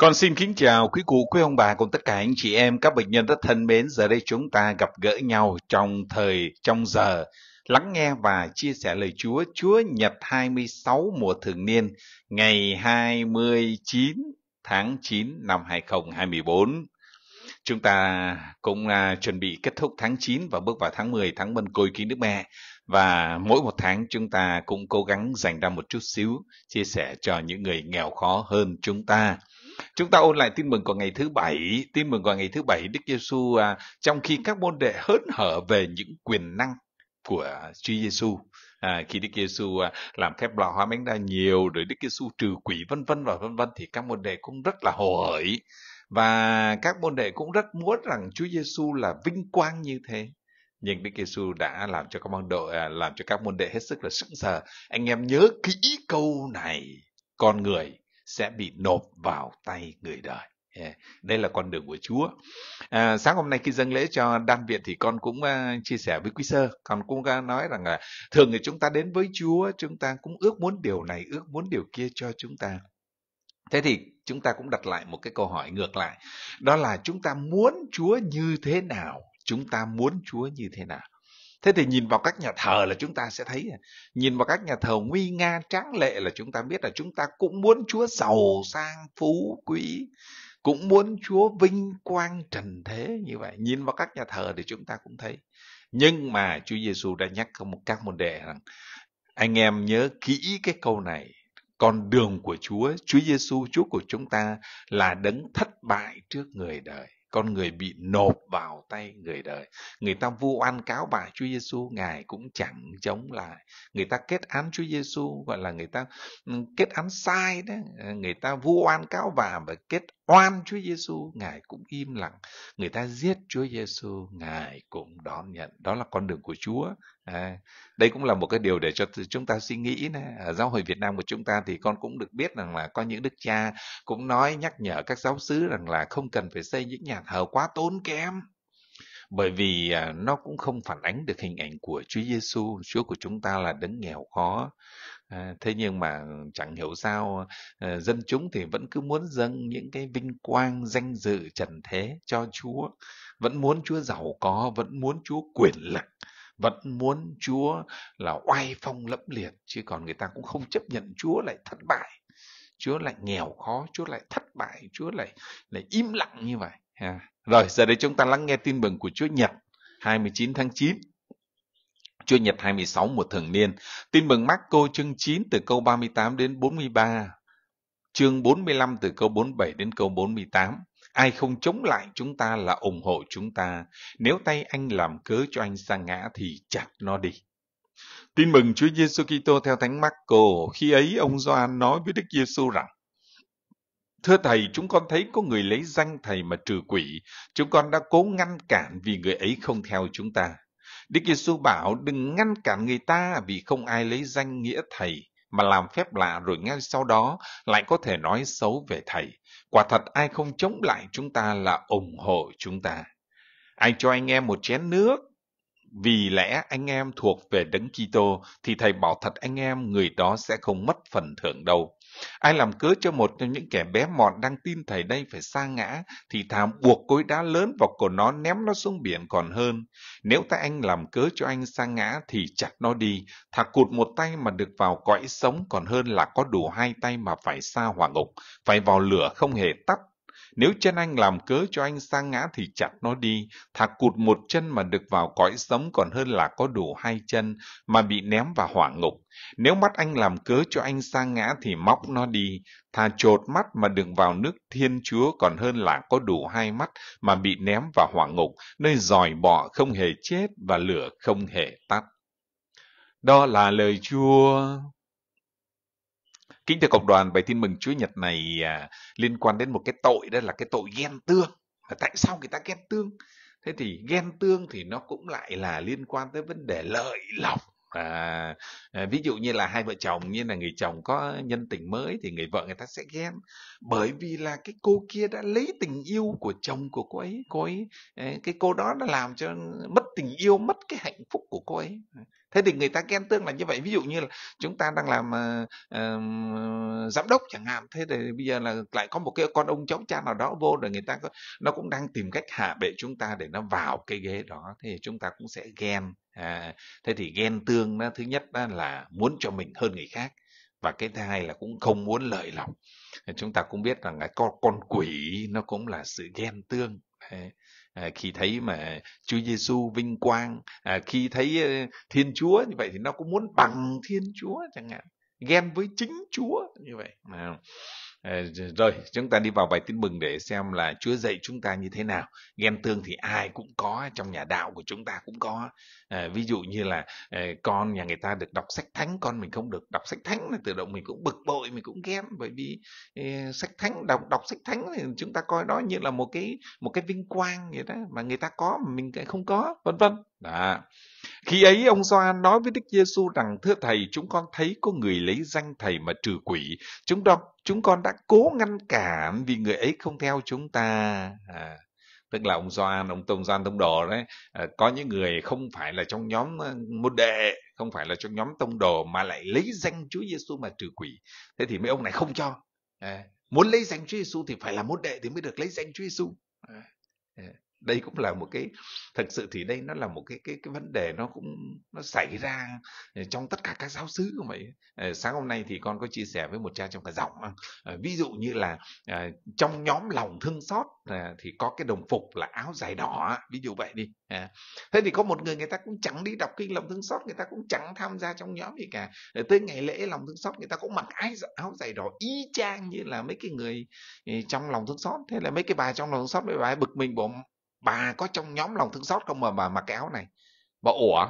Con xin kính chào quý cụ, quý ông bà cùng tất cả anh chị em, các bệnh nhân rất thân mến. Giờ đây chúng ta gặp gỡ nhau trong thời, trong giờ, lắng nghe và chia sẻ lời Chúa. Chúa Nhật 26 mùa thường niên, ngày 29 tháng 9 năm 2024. Chúng ta cũng uh, chuẩn bị kết thúc tháng 9 và bước vào tháng 10, tháng mân côi kính Đức Mẹ. Và mỗi một tháng chúng ta cũng cố gắng dành ra một chút xíu chia sẻ cho những người nghèo khó hơn chúng ta. Chúng ta ôn lại tin mừng của ngày thứ bảy, tin mừng của ngày thứ bảy Đức Giêsu à, trong khi các môn đệ hớn hở về những quyền năng của Chúa Giêsu. À, khi Đức Giêsu à, làm phép lò hóa bánh đa nhiều rồi Đức Giêsu trừ quỷ vân vân và vân vân thì các môn đệ cũng rất là hồ hởi và các môn đệ cũng rất muốn rằng Chúa Giêsu là vinh quang như thế nhưng Đức Giêsu đã làm cho các môn đệ à, làm cho các môn đệ hết sức là sững sờ. Anh em nhớ kỹ câu này, con người sẽ bị nộp vào tay người đời. Đây là con đường của Chúa. À, sáng hôm nay khi dâng lễ cho Đan viện thì con cũng uh, chia sẻ với Quý Sơ. Con cũng uh, nói rằng là thường thì chúng ta đến với Chúa, chúng ta cũng ước muốn điều này, ước muốn điều kia cho chúng ta. Thế thì chúng ta cũng đặt lại một cái câu hỏi ngược lại. Đó là chúng ta muốn Chúa như thế nào? Chúng ta muốn Chúa như thế nào? thế thì nhìn vào các nhà thờ là chúng ta sẽ thấy nhìn vào các nhà thờ nguy nga tráng lệ là chúng ta biết là chúng ta cũng muốn chúa giàu sang phú quý cũng muốn chúa vinh quang trần thế như vậy nhìn vào các nhà thờ thì chúng ta cũng thấy nhưng mà chúa giêsu đã nhắc một các môn đệ rằng anh em nhớ kỹ cái câu này con đường của chúa chúa giêsu chúa của chúng ta là đấng thất bại trước người đời con người bị nộp vào tay người đời người ta vu oan cáo bại Chúa Giêsu ngài cũng chẳng chống lại người ta kết án Chúa Giêsu gọi là người ta ừ, kết án sai đó người ta vu oan cáo bà và kết oan Chúa Giêsu, Ngài cũng im lặng. Người ta giết Chúa Giêsu, Ngài cũng đón nhận. Đó là con đường của Chúa. À, đây cũng là một cái điều để cho chúng ta suy nghĩ. Nè. Ở à, giáo hội Việt Nam của chúng ta thì con cũng được biết rằng là có những đức cha cũng nói nhắc nhở các giáo xứ rằng là không cần phải xây những nhà thờ quá tốn kém bởi vì à, nó cũng không phản ánh được hình ảnh của Chúa Giêsu, Chúa của chúng ta là đấng nghèo khó. À, thế nhưng mà chẳng hiểu sao à, dân chúng thì vẫn cứ muốn dâng những cái vinh quang danh dự trần thế cho Chúa, vẫn muốn Chúa giàu có, vẫn muốn Chúa quyền lực vẫn muốn Chúa là oai phong lẫm liệt chứ còn người ta cũng không chấp nhận Chúa lại thất bại Chúa lại nghèo khó Chúa lại thất bại Chúa lại lại im lặng như vậy Yeah. Rồi, giờ đây chúng ta lắng nghe tin mừng của Chúa Nhật 29 tháng 9. Chúa Nhật 26 mùa thường niên. Tin mừng Marco chương 9 từ câu 38 đến 43. Chương 45 từ câu 47 đến câu 48. Ai không chống lại chúng ta là ủng hộ chúng ta. Nếu tay anh làm cớ cho anh sa ngã thì chặt nó đi. Tin mừng Chúa Giêsu Kitô theo Thánh Marco, khi ấy ông Gioan nói với Đức Giêsu rằng: Thưa thầy, chúng con thấy có người lấy danh thầy mà trừ quỷ. Chúng con đã cố ngăn cản vì người ấy không theo chúng ta. Đức Giêsu bảo đừng ngăn cản người ta vì không ai lấy danh nghĩa thầy mà làm phép lạ rồi ngay sau đó lại có thể nói xấu về thầy. Quả thật ai không chống lại chúng ta là ủng hộ chúng ta. Ai cho anh em một chén nước vì lẽ anh em thuộc về Đấng Kitô thì thầy bảo thật anh em người đó sẽ không mất phần thưởng đâu. Ai làm cớ cho một trong những kẻ bé mọn đang tin thầy đây phải sa ngã thì thà buộc cối đá lớn vào cổ nó ném nó xuống biển còn hơn. Nếu ta anh làm cớ cho anh sa ngã thì chặt nó đi, thà cụt một tay mà được vào cõi sống còn hơn là có đủ hai tay mà phải xa hỏa ngục, phải vào lửa không hề tắt nếu chân anh làm cớ cho anh sang ngã thì chặt nó đi, thà cụt một chân mà được vào cõi sống còn hơn là có đủ hai chân mà bị ném vào hỏa ngục. Nếu mắt anh làm cớ cho anh sang ngã thì móc nó đi, thà trột mắt mà đừng vào nước Thiên Chúa còn hơn là có đủ hai mắt mà bị ném vào hỏa ngục, nơi giỏi bọ không hề chết và lửa không hề tắt. Đó là lời Chúa. Kính thưa cộng đoàn, bài tin mừng Chúa Nhật này à, liên quan đến một cái tội đó là cái tội ghen tương. Là tại sao người ta ghen tương? Thế thì ghen tương thì nó cũng lại là liên quan tới vấn đề lợi lộc à, ví dụ như là hai vợ chồng như là người chồng có nhân tình mới thì người vợ người ta sẽ ghen bởi vì là cái cô kia đã lấy tình yêu của chồng của cô ấy cô ấy ờ, cái cô đó đã làm cho mất tình yêu mất cái hạnh phúc của cô ấy thế thì người ta ghen tương là như vậy ví dụ như là chúng ta đang làm uh, uh, giám đốc chẳng hạn thế thì bây giờ là lại có một cái con ông cháu cha nào đó vô rồi người ta có, nó cũng đang tìm cách hạ bệ chúng ta để nó vào cái ghế đó thì chúng ta cũng sẽ ghen à, thế thì ghen tương đó thứ nhất đó là muốn cho mình hơn người khác và cái thứ hai là cũng không muốn lợi lòng chúng ta cũng biết rằng cái con con quỷ nó cũng là sự ghen tương à, khi thấy mà Chúa Giêsu vinh quang à, khi thấy Thiên Chúa như vậy thì nó cũng muốn bằng Thiên Chúa chẳng hạn ghen với chính Chúa như vậy à, Ờ, rồi, chúng ta đi vào bài tin mừng để xem là Chúa dạy chúng ta như thế nào. Ghen tương thì ai cũng có, trong nhà đạo của chúng ta cũng có. Ờ, ví dụ như là ờ, con nhà người ta được đọc sách thánh, con mình không được đọc sách thánh là tự động mình cũng bực bội, mình cũng ghen bởi vì sách thánh đọc đọc sách thánh thì chúng ta coi đó như là một cái một cái vinh quang vậy đó mà người ta có mà mình không có, vân vân. Đó. Khi ấy ông Gioan nói với Đức Giêsu rằng thưa thầy chúng con thấy có người lấy danh thầy mà trừ quỷ, chúng đó chúng con đã cố ngăn cản vì người ấy không theo chúng ta à, tức là ông Doan ông Tông Doan Tông Đồ đấy à, có những người không phải là trong nhóm à, môn đệ không phải là trong nhóm tông đồ mà lại lấy danh Chúa Giêsu mà trừ quỷ thế thì mấy ông này không cho à, muốn lấy danh Chúa Giêsu thì phải là môn đệ thì mới được lấy danh Chúa Giêsu à, à đây cũng là một cái thật sự thì đây nó là một cái cái cái vấn đề nó cũng nó xảy ra ờ, trong tất cả các giáo xứ của mày ờ, sáng hôm nay thì con có chia sẻ với một cha trong cả giọng ờ, ví dụ như là trong nhóm lòng thương xót thì có cái đồng phục là áo dài đỏ ví dụ vậy đi à. thế thì có một người người ta cũng chẳng đi đọc kinh lòng thương xót người ta cũng chẳng tham gia trong nhóm gì cả tới ngày lễ lòng thương xót người ta cũng mặc áo dài đỏ y chang như là mấy cái người trong lòng thương xót thế là mấy cái bà trong lòng thương xót mấy bà ấy bực mình bỏ bà có trong nhóm lòng thương xót không mà bà mặc cái áo này bà ủa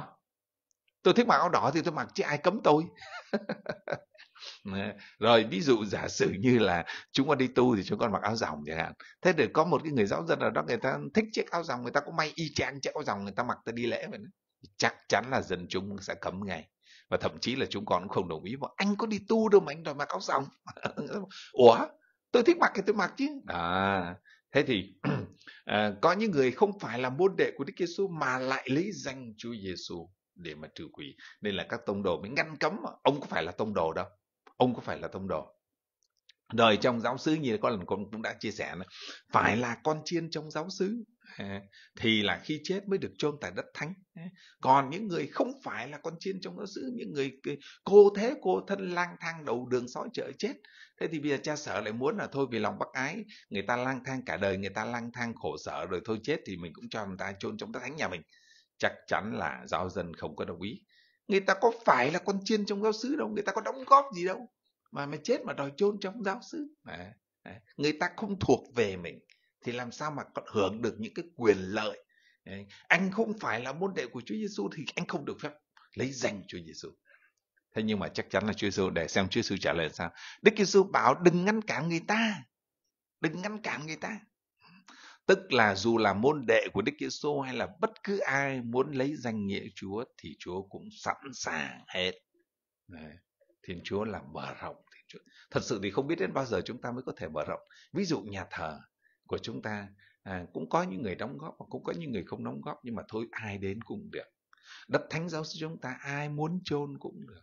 tôi thích mặc áo đỏ thì tôi mặc chứ ai cấm tôi rồi ví dụ giả sử như là chúng con đi tu thì chúng con mặc áo dòng chẳng hạn thế để có một cái người giáo dân nào đó người ta thích chiếc áo dòng người ta cũng may y chang chiếc áo dòng người ta mặc ta đi lễ vậy đó. chắc chắn là dân chúng sẽ cấm ngay và thậm chí là chúng con cũng không đồng ý mà anh có đi tu đâu mà anh đòi mặc áo dòng ủa tôi thích mặc thì tôi mặc chứ à Thế thì à, có những người không phải là môn đệ của Đức Giêsu mà lại lấy danh Chúa Giêsu để mà trừ quỷ. Nên là các tông đồ mới ngăn cấm ông có phải là tông đồ đâu. Ông có phải là tông đồ đời trong giáo xứ như có lần con cũng đã chia sẻ này, phải là con chiên trong giáo xứ thì là khi chết mới được chôn tại đất thánh còn những người không phải là con chiên trong giáo xứ những người cô thế cô thân lang thang đầu đường xói chợ chết thế thì bây giờ cha sở lại muốn là thôi vì lòng bác ái người ta lang thang cả đời người ta lang thang khổ sở rồi thôi chết thì mình cũng cho người ta chôn trong đất thánh nhà mình chắc chắn là giáo dân không có đồng ý người ta có phải là con chiên trong giáo xứ đâu người ta có đóng góp gì đâu mà mà chết mà đòi chôn trong giáo xứ à, à, người ta không thuộc về mình thì làm sao mà còn hưởng được những cái quyền lợi à, anh không phải là môn đệ của Chúa Giêsu thì anh không được phép lấy danh Chúa Giêsu thế nhưng mà chắc chắn là Chúa Giêsu để xem Chúa Giêsu trả lời sao Đức Giêsu bảo đừng ngăn cản người ta đừng ngăn cản người ta tức là dù là môn đệ của Đức Giêsu hay là bất cứ ai muốn lấy danh nghĩa Chúa thì Chúa cũng sẵn sàng hết Đấy. Thiên Chúa là mở rộng Thiên Chúa. Thật sự thì không biết đến bao giờ chúng ta mới có thể mở rộng. Ví dụ nhà thờ của chúng ta à, cũng có những người đóng góp và cũng có những người không đóng góp nhưng mà thôi ai đến cũng được. Đất thánh giáo chúng ta ai muốn chôn cũng được.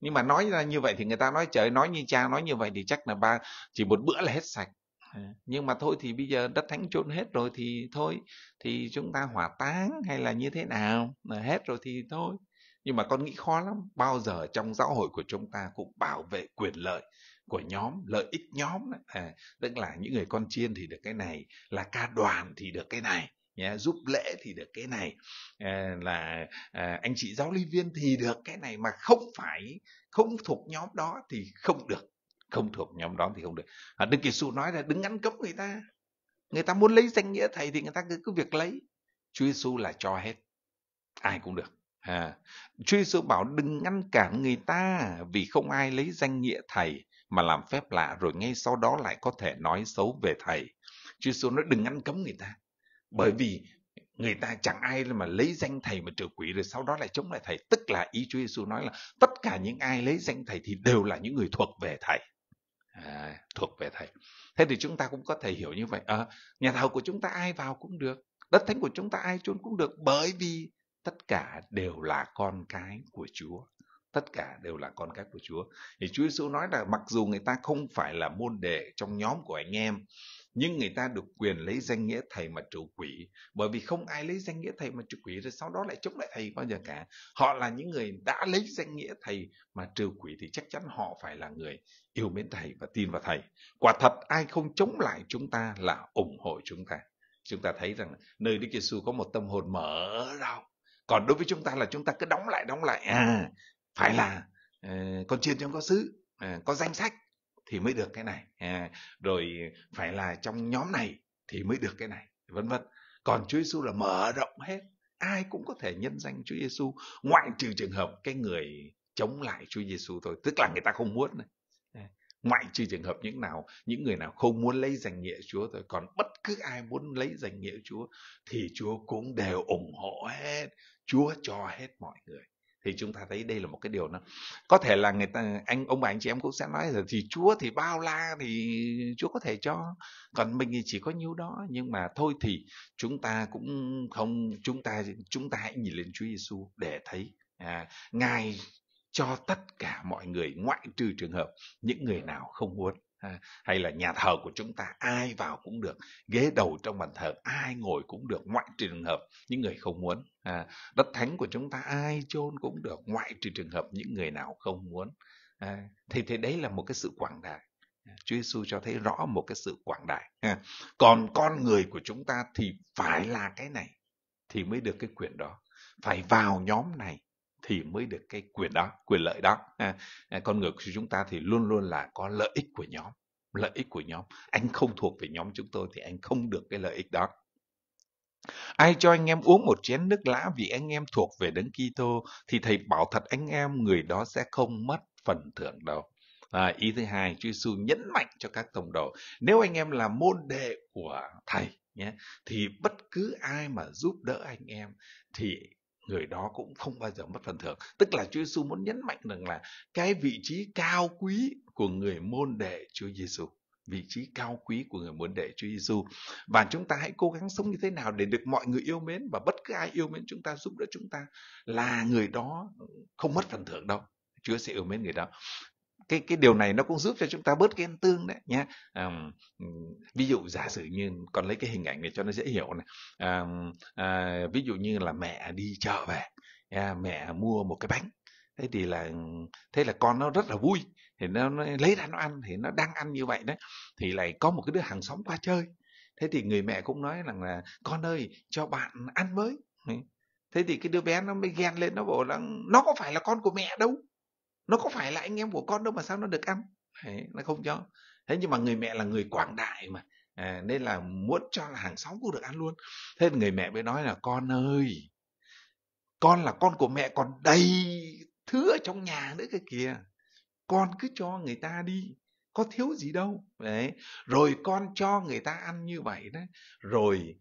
Nhưng mà nói ra như vậy thì người ta nói trời nói như cha nói như vậy thì chắc là ba chỉ một bữa là hết sạch. À, nhưng mà thôi thì bây giờ đất thánh chôn hết rồi thì thôi thì chúng ta hỏa táng hay là như thế nào mà hết rồi thì thôi nhưng mà con nghĩ khó lắm bao giờ trong xã hội của chúng ta cũng bảo vệ quyền lợi của nhóm lợi ích nhóm à, tức là những người con chiên thì được cái này là ca đoàn thì được cái này nhé giúp lễ thì được cái này à, là à, anh chị giáo lý viên thì được cái này mà không phải không thuộc nhóm đó thì không được không thuộc nhóm đó thì không được à, đức giêsu nói là đứng ngăn cấm người ta người ta muốn lấy danh nghĩa thầy thì người ta cứ, cứ việc lấy chúa giêsu là cho hết ai cũng được À, Chúa Giêsu bảo đừng ngăn cản người ta vì không ai lấy danh nghĩa thầy mà làm phép lạ rồi ngay sau đó lại có thể nói xấu về thầy. Chúa Giêsu nói đừng ngăn cấm người ta bởi vì người ta chẳng ai mà lấy danh thầy mà trừ quỷ rồi sau đó lại chống lại thầy tức là ý Chúa Giêsu nói là tất cả những ai lấy danh thầy thì đều là những người thuộc về thầy à, thuộc về thầy thế thì chúng ta cũng có thể hiểu như vậy à, nhà thờ của chúng ta ai vào cũng được đất thánh của chúng ta ai chôn cũng được bởi vì tất cả đều là con cái của Chúa tất cả đều là con cái của Chúa. Thì Chúa Giêsu nói là mặc dù người ta không phải là môn đệ trong nhóm của anh em, nhưng người ta được quyền lấy danh nghĩa thầy mà trừ quỷ, bởi vì không ai lấy danh nghĩa thầy mà trừ quỷ rồi sau đó lại chống lại thầy bao giờ cả. Họ là những người đã lấy danh nghĩa thầy mà trừ quỷ thì chắc chắn họ phải là người yêu mến thầy và tin vào thầy. Quả thật ai không chống lại chúng ta là ủng hộ chúng ta. Chúng ta thấy rằng nơi Đức Giêsu có một tâm hồn mở rộng còn đối với chúng ta là chúng ta cứ đóng lại đóng lại à ừ. phải là uh, con chiên trong có sứ uh, có danh sách thì mới được cái này à, rồi phải là trong nhóm này thì mới được cái này vân vân còn Chúa Giêsu là mở rộng hết ai cũng có thể nhân danh Chúa Giêsu ngoại trừ trường hợp cái người chống lại Chúa Giêsu thôi tức là người ta không muốn này ngoại trừ trường hợp những nào những người nào không muốn lấy danh nghĩa Chúa thôi còn bất cứ ai muốn lấy danh nghĩa Chúa thì Chúa cũng đều ủng hộ hết Chúa cho hết mọi người thì chúng ta thấy đây là một cái điều nó có thể là người ta anh ông bà anh chị em cũng sẽ nói là thì Chúa thì bao la thì Chúa có thể cho còn mình thì chỉ có nhiêu đó nhưng mà thôi thì chúng ta cũng không chúng ta chúng ta hãy nhìn lên Chúa Giêsu để thấy à, ngài cho tất cả mọi người ngoại trừ trường hợp những người nào không muốn hay là nhà thờ của chúng ta ai vào cũng được ghế đầu trong bàn thờ ai ngồi cũng được ngoại trừ trường hợp những người không muốn đất thánh của chúng ta ai chôn cũng được ngoại trừ trường hợp những người nào không muốn thì thì đấy là một cái sự quảng đại Chúa Giêsu cho thấy rõ một cái sự quảng đại còn con người của chúng ta thì phải là cái này thì mới được cái quyền đó phải vào nhóm này thì mới được cái quyền đó quyền lợi đó à, con người của chúng ta thì luôn luôn là có lợi ích của nhóm lợi ích của nhóm anh không thuộc về nhóm chúng tôi thì anh không được cái lợi ích đó Ai cho anh em uống một chén nước lã vì anh em thuộc về đấng Kitô thì thầy bảo thật anh em người đó sẽ không mất phần thưởng đâu. À, ý thứ hai, Chúa Giêsu nhấn mạnh cho các tông đồ, nếu anh em là môn đệ của thầy nhé, thì bất cứ ai mà giúp đỡ anh em thì người đó cũng không bao giờ mất phần thưởng. Tức là Chúa Giêsu muốn nhấn mạnh rằng là cái vị trí cao quý của người môn đệ Chúa Giêsu vị trí cao quý của người môn đệ Chúa Giêsu và chúng ta hãy cố gắng sống như thế nào để được mọi người yêu mến và bất cứ ai yêu mến chúng ta giúp đỡ chúng ta là người đó không mất phần thưởng đâu Chúa sẽ yêu mến người đó cái cái điều này nó cũng giúp cho chúng ta bớt ghen tương đấy nhé à, ví dụ giả sử như còn lấy cái hình ảnh này cho nó dễ hiểu này à, à, ví dụ như là mẹ đi chợ về à, mẹ mua một cái bánh thế thì là thế là con nó rất là vui thì nó, nó lấy ra nó ăn thì nó đang ăn như vậy đấy thì lại có một cái đứa hàng xóm qua chơi thế thì người mẹ cũng nói rằng là con ơi cho bạn ăn với thế thì cái đứa bé nó mới ghen lên nó bảo là nó có phải là con của mẹ đâu nó có phải là anh em của con đâu mà sao nó được ăn Đấy, nó không cho thế nhưng mà người mẹ là người quảng đại mà à, nên là muốn cho là hàng xóm cũng được ăn luôn thế người mẹ mới nói là con ơi con là con của mẹ còn đầy thứ ở trong nhà nữa cái kìa con cứ cho người ta đi có thiếu gì đâu đấy rồi con cho người ta ăn như vậy đấy rồi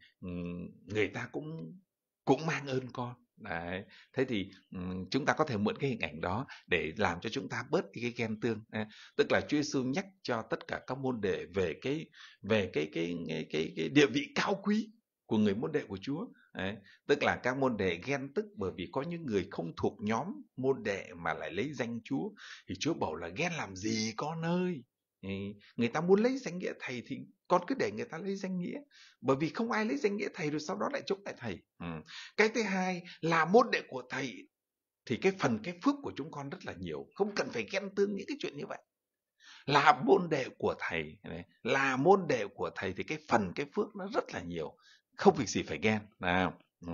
người ta cũng cũng mang ơn con Đấy. Thế thì um, chúng ta có thể mượn cái hình ảnh đó để làm cho chúng ta bớt cái, ghen tương. À, tức là Chúa Giêsu nhắc cho tất cả các môn đệ về cái về cái cái cái cái, cái địa vị cao quý của người môn đệ của Chúa. Đấy. Tức là các môn đệ ghen tức bởi vì có những người không thuộc nhóm môn đệ mà lại lấy danh Chúa. Thì Chúa bảo là ghen làm gì con ơi. Người ta muốn lấy danh nghĩa thầy thì con cứ để người ta lấy danh nghĩa bởi vì không ai lấy danh nghĩa thầy rồi sau đó lại chống lại thầy ừ. cái thứ hai là môn đệ của thầy thì cái phần cái phước của chúng con rất là nhiều không cần phải ghen tương những cái chuyện như vậy là môn đệ của thầy là môn đệ của thầy thì cái phần cái phước nó rất là nhiều không việc gì phải ghen nào ừ.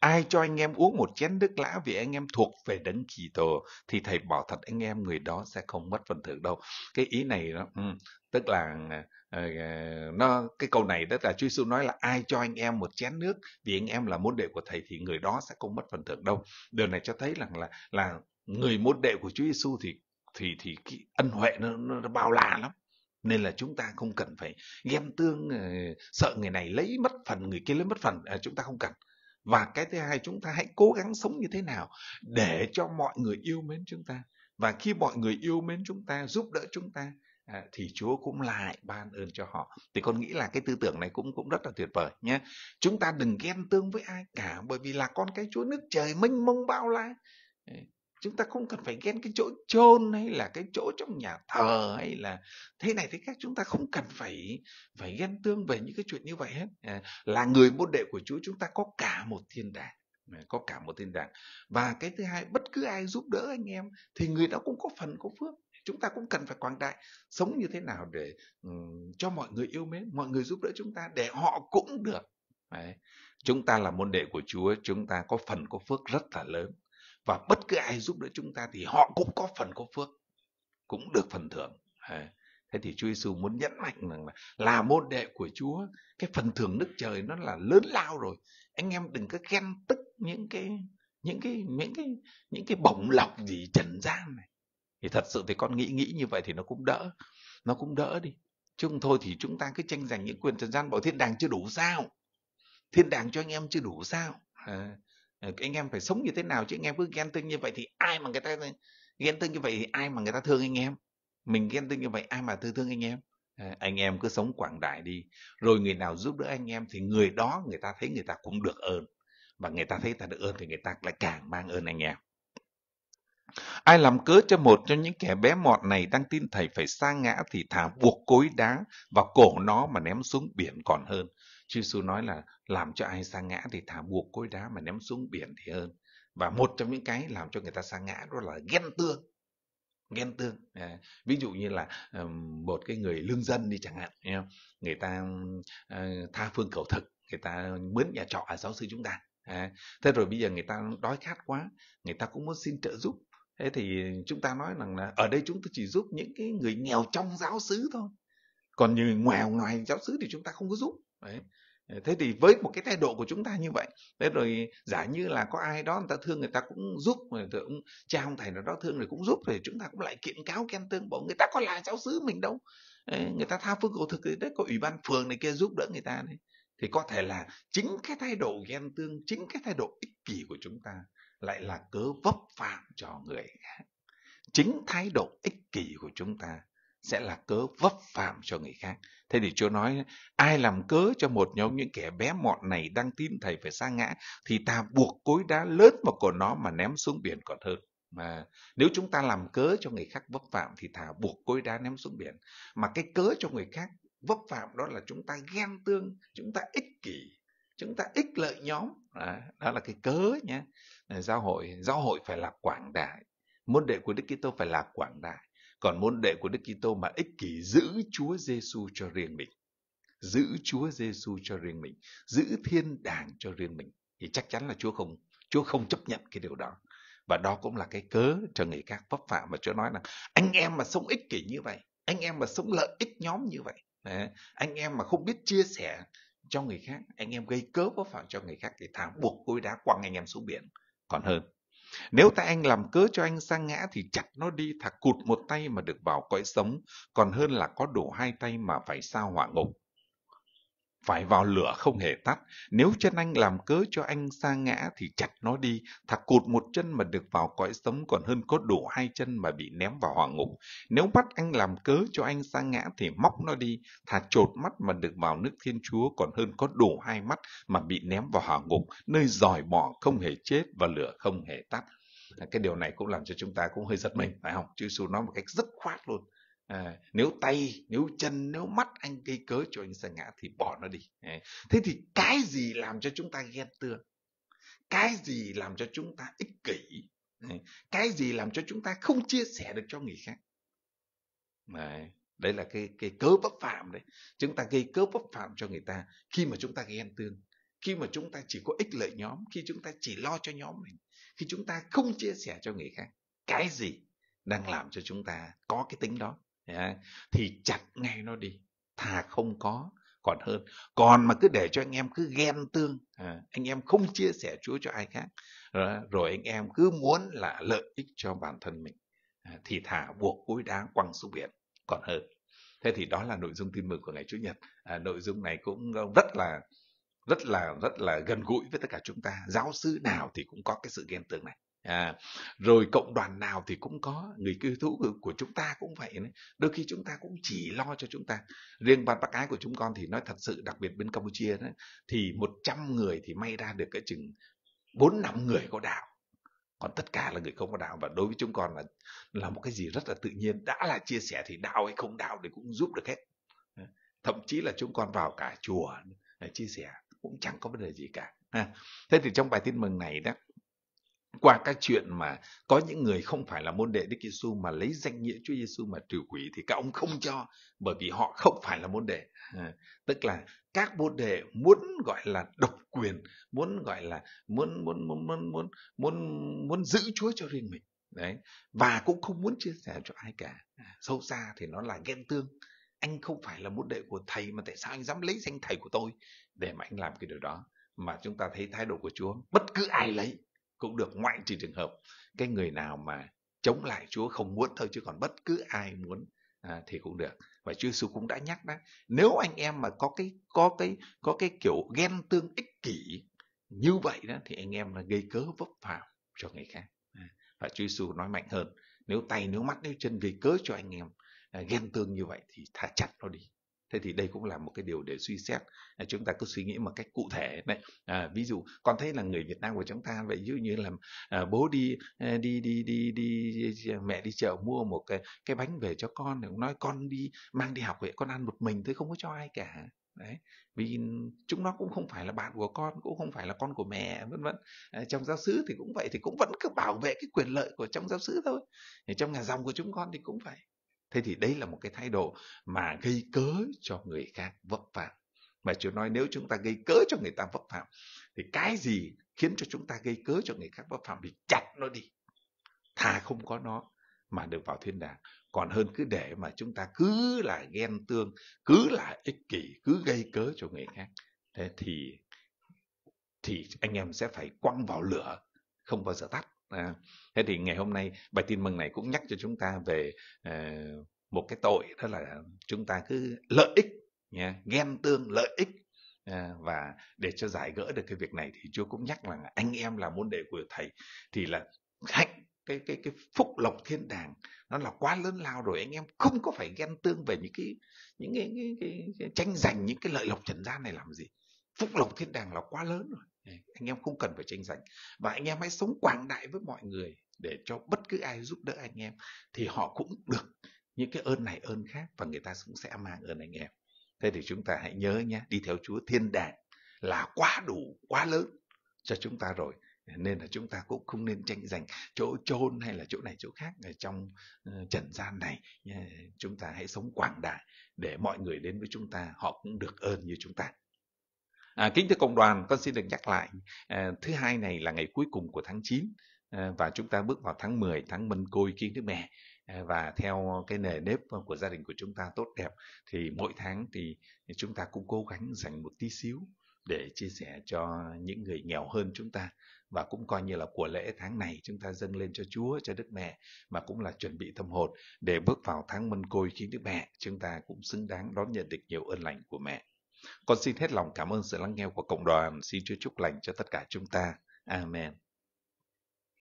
Ai cho anh em uống một chén nước lã vì anh em thuộc về đấng kỳ tổ thì thầy bảo thật anh em người đó sẽ không mất phần thưởng đâu. Cái ý này đó, ừ, tức là ờ, ờ, nó cái câu này tức là Chúa Giêsu nói là ai cho anh em một chén nước vì anh em là môn đệ của thầy thì người đó sẽ không mất phần thưởng đâu. Điều này cho thấy rằng là là người môn đệ của Chúa Giêsu thì thì thì cái ân huệ nó, nó bao la lắm nên là chúng ta không cần phải ghen tương ờ, sợ người này lấy mất phần người kia lấy mất phần à, chúng ta không cần và cái thứ hai chúng ta hãy cố gắng sống như thế nào để cho mọi người yêu mến chúng ta và khi mọi người yêu mến chúng ta giúp đỡ chúng ta À, thì Chúa cũng lại ban ơn cho họ. Thì con nghĩ là cái tư tưởng này cũng cũng rất là tuyệt vời nhé. Chúng ta đừng ghen tương với ai cả bởi vì là con cái Chúa nước trời mênh mông bao la chúng ta không cần phải ghen cái chỗ chôn hay là cái chỗ trong nhà thờ hay là thế này thế khác chúng ta không cần phải phải ghen tương về những cái chuyện như vậy hết à, là người môn đệ của chúa chúng ta có cả một thiên đàng à, có cả một thiên đàng và cái thứ hai bất cứ ai giúp đỡ anh em thì người đó cũng có phần có phước chúng ta cũng cần phải quảng đại sống như thế nào để um, cho mọi người yêu mến mọi người giúp đỡ chúng ta để họ cũng được Đấy. chúng ta là môn đệ của chúa chúng ta có phần có phước rất là lớn và bất cứ ai giúp đỡ chúng ta thì họ cũng có phần có phước cũng được phần thưởng thế thì Chúa Giêsu muốn nhấn mạnh rằng là là môn đệ của Chúa cái phần thưởng nước trời nó là lớn lao rồi anh em đừng có ghen tức những cái những cái những cái những cái bổng lọc gì trần gian này thì thật sự thì con nghĩ nghĩ như vậy thì nó cũng đỡ nó cũng đỡ đi chung thôi thì chúng ta cứ tranh giành những quyền trần gian bảo thiên đàng chưa đủ sao thiên đàng cho anh em chưa đủ sao à, Ờ, anh em phải sống như thế nào chứ anh em cứ ghen tương như vậy thì ai mà người ta ghen tương như vậy thì ai mà người ta thương anh em mình ghen tương như vậy ai mà thương thương anh em à, anh em cứ sống quảng đại đi rồi người nào giúp đỡ anh em thì người đó người ta thấy người ta cũng được ơn và người ta thấy ta được ơn thì người ta lại càng mang ơn anh em ai làm cớ cho một trong những kẻ bé mọn này đang tin thầy phải sa ngã thì thả buộc cối đá và cổ nó mà ném xuống biển còn hơn Chúa Giêsu nói là làm cho ai sa ngã thì thả buộc cối đá mà ném xuống biển thì hơn. Và một trong những cái làm cho người ta sa ngã đó là ghen tương. Ghen tương. À, ví dụ như là một cái người lương dân đi chẳng hạn. Người ta à, tha phương cầu thực. Người ta mướn nhà trọ ở à, giáo sư chúng ta. À, thế rồi bây giờ người ta đói khát quá. Người ta cũng muốn xin trợ giúp. Thế thì chúng ta nói rằng là ở đây chúng ta chỉ giúp những cái người nghèo trong giáo xứ thôi. Còn như ngoài ngoài giáo xứ thì chúng ta không có giúp đấy ờ, thế thì với một cái thái độ của chúng ta như vậy thế rồi giả như là có ai đó người ta thương người ta cũng giúp người ta cũng cha ông thầy nào đó thương rồi cũng giúp thì chúng ta cũng lại kiện cáo khen tương bộ người ta có là giáo sứ mình đâu người ta tha phương cầu thực thì đấy có ủy ban phường này kia giúp đỡ người ta đấy thì có thể là chính cái thái độ ghen tương chính cái thái độ ích kỷ của chúng ta lại là cớ vấp phạm cho người chính thái độ ích kỷ của chúng ta sẽ là cớ vấp phạm cho người khác. Thế thì Chúa nói, ai làm cớ cho một nhóm những kẻ bé mọn này đang tin thầy phải sa ngã, thì ta buộc cối đá lớn vào cổ nó mà ném xuống biển còn hơn. Mà nếu chúng ta làm cớ cho người khác vấp phạm thì thà buộc cối đá ném xuống biển. Mà cái cớ cho người khác vấp phạm đó là chúng ta ghen tương, chúng ta ích kỷ, chúng ta ích lợi nhóm. Đó, đó là cái cớ nhé. Giáo hội, giáo hội phải là quảng đại. Môn đệ của Đức Kitô phải là quảng đại còn môn đệ của Đức Kitô mà ích kỷ giữ Chúa Giêsu cho riêng mình, giữ Chúa Giêsu cho riêng mình, giữ thiên đàng cho riêng mình thì chắc chắn là Chúa không Chúa không chấp nhận cái điều đó. Và đó cũng là cái cớ cho người khác vấp phạm mà Chúa nói là anh em mà sống ích kỷ như vậy, anh em mà sống lợi ích nhóm như vậy, anh em mà không biết chia sẻ cho người khác, anh em gây cớ vấp phạm cho người khác thì thả buộc cối đá quăng anh em xuống biển còn hơn. Nếu ta anh làm cớ cho anh sang ngã thì chặt nó đi thà cụt một tay mà được vào cõi sống, còn hơn là có đủ hai tay mà phải sao hỏa ngục phải vào lửa không hề tắt. Nếu chân anh làm cớ cho anh sa ngã thì chặt nó đi, thà cụt một chân mà được vào cõi sống còn hơn có đủ hai chân mà bị ném vào hỏa ngục. Nếu bắt anh làm cớ cho anh sa ngã thì móc nó đi, thà trột mắt mà được vào nước Thiên Chúa còn hơn có đủ hai mắt mà bị ném vào hỏa ngục, nơi giỏi bỏ không hề chết và lửa không hề tắt. Cái điều này cũng làm cho chúng ta cũng hơi giật mình, phải không? Chúa Giêsu nói một cách rất khoát luôn à, nếu tay nếu chân nếu mắt anh gây cớ cho anh sa ngã thì bỏ nó đi à, thế thì cái gì làm cho chúng ta ghen tương cái gì làm cho chúng ta ích kỷ à, cái gì làm cho chúng ta không chia sẻ được cho người khác à, đấy là cái cái cớ bất phạm đấy chúng ta gây cớ bất phạm cho người ta khi mà chúng ta ghen tương khi mà chúng ta chỉ có ích lợi nhóm khi chúng ta chỉ lo cho nhóm mình khi chúng ta không chia sẻ cho người khác cái gì đang làm cho chúng ta có cái tính đó thì chặt ngay nó đi thà không có còn hơn còn mà cứ để cho anh em cứ ghen tương à, anh em không chia sẻ chúa cho ai khác rồi, anh em cứ muốn là lợi ích cho bản thân mình à, thì thả buộc cối đá quăng xuống biển còn hơn thế thì đó là nội dung tin mừng của ngày chủ nhật à, nội dung này cũng rất là rất là rất là gần gũi với tất cả chúng ta giáo sư nào thì cũng có cái sự ghen tương này à, rồi cộng đoàn nào thì cũng có người cư trú của chúng ta cũng vậy đấy. đôi khi chúng ta cũng chỉ lo cho chúng ta riêng ban bác ái của chúng con thì nói thật sự đặc biệt bên campuchia đó, thì 100 người thì may ra được cái chừng bốn năm người có đạo còn tất cả là người không có đạo và đối với chúng con là là một cái gì rất là tự nhiên đã là chia sẻ thì đạo hay không đạo thì cũng giúp được hết thậm chí là chúng con vào cả chùa chia sẻ cũng chẳng có vấn đề gì cả thế thì trong bài tin mừng này đó qua các chuyện mà có những người không phải là môn đệ Đức Giêsu mà lấy danh nghĩa Chúa Giêsu mà trừ quỷ thì các ông không cho bởi vì họ không phải là môn đệ. Ờ, tức là các môn đệ muốn gọi là độc quyền, muốn gọi là muốn muốn muốn muốn muốn muốn muốn giữ Chúa cho riêng mình. Đấy, và cũng không muốn chia sẻ cho ai cả. À, sâu xa thì nó là ghen tương. Anh không phải là môn đệ của thầy mà tại sao anh dám lấy danh thầy của tôi để mà anh làm cái điều đó? Mà chúng ta thấy thái độ của Chúa, bất cứ ai lấy cũng được ngoại trừ trường hợp cái người nào mà chống lại Chúa không muốn thôi chứ còn bất cứ ai muốn à, thì cũng được và Chúa Giêsu cũng đã nhắc đó nếu anh em mà có cái có cái có cái kiểu ghen tương ích kỷ như vậy đó thì anh em là gây cớ vấp phạm cho người khác à, và Chúa Giêsu nói mạnh hơn nếu tay nếu mắt nếu chân gây cớ cho anh em à, ghen tương như vậy thì thả chặt nó đi thế thì đây cũng là một cái điều để suy xét à, chúng ta cứ suy nghĩ một cách cụ thể này à, ví dụ con thấy là người Việt Nam của chúng ta vậy dụ như là à, bố đi à, đi đi đi đi à, mẹ đi chợ mua một cái cái bánh về cho con thì nói con đi mang đi học vậy con ăn một mình thôi không có cho ai cả đấy vì chúng nó cũng không phải là bạn của con cũng không phải là con của mẹ vân vân à, trong giáo xứ thì cũng vậy thì cũng vẫn cứ bảo vệ cái quyền lợi của trong giáo xứ thôi thì trong nhà dòng của chúng con thì cũng vậy Thế thì đấy là một cái thái độ mà gây cớ cho người khác vấp phạm. Mà Chúa nói nếu chúng ta gây cớ cho người ta vấp phạm thì cái gì khiến cho chúng ta gây cớ cho người khác vấp phạm thì chặt nó đi. Thà không có nó mà được vào thiên đàng. Còn hơn cứ để mà chúng ta cứ là ghen tương, cứ là ích kỷ, cứ gây cớ cho người khác. Thế thì thì anh em sẽ phải quăng vào lửa không bao giờ tắt. À, thế thì ngày hôm nay bài tin mừng này cũng nhắc cho chúng ta về uh, một cái tội đó là chúng ta cứ lợi ích nha, ghen tương lợi ích À, và để cho giải gỡ được cái việc này thì Chúa cũng nhắc rằng anh em là môn đệ của thầy thì là hạnh cái cái cái phúc lộc thiên đàng nó là quá lớn lao rồi anh em không có phải ghen tương về những cái những cái, cái, cái, cái tranh giành những cái lợi lộc trần gian này làm gì phúc lộc thiên đàng là quá lớn rồi anh em không cần phải tranh giành và anh em hãy sống quảng đại với mọi người để cho bất cứ ai giúp đỡ anh em thì họ cũng được những cái ơn này ơn khác và người ta cũng sẽ mang ơn anh em thế thì chúng ta hãy nhớ nhé đi theo chúa thiên đàng là quá đủ quá lớn cho chúng ta rồi nên là chúng ta cũng không nên tranh giành chỗ chôn hay là chỗ này chỗ khác ở trong ờ, trần gian này ờ, chúng ta hãy sống quảng đại để mọi người đến với chúng ta họ cũng được ơn như chúng ta À, kính thưa cộng đoàn, con xin được nhắc lại, à, thứ hai này là ngày cuối cùng của tháng 9 à, và chúng ta bước vào tháng 10, tháng Mân Côi Kiêng Đức Mẹ à, và theo cái nề nếp của gia đình của chúng ta tốt đẹp thì mỗi tháng thì chúng ta cũng cố gắng dành một tí xíu để chia sẻ cho những người nghèo hơn chúng ta và cũng coi như là của lễ tháng này chúng ta dâng lên cho Chúa, cho Đức Mẹ mà cũng là chuẩn bị tâm hồn để bước vào tháng Mân Côi khi Đức Mẹ chúng ta cũng xứng đáng đón nhận được nhiều ơn lành của Mẹ. Con xin hết lòng cảm ơn sự lắng nghe của cộng đoàn. Xin Chúa chúc lành cho tất cả chúng ta. Amen.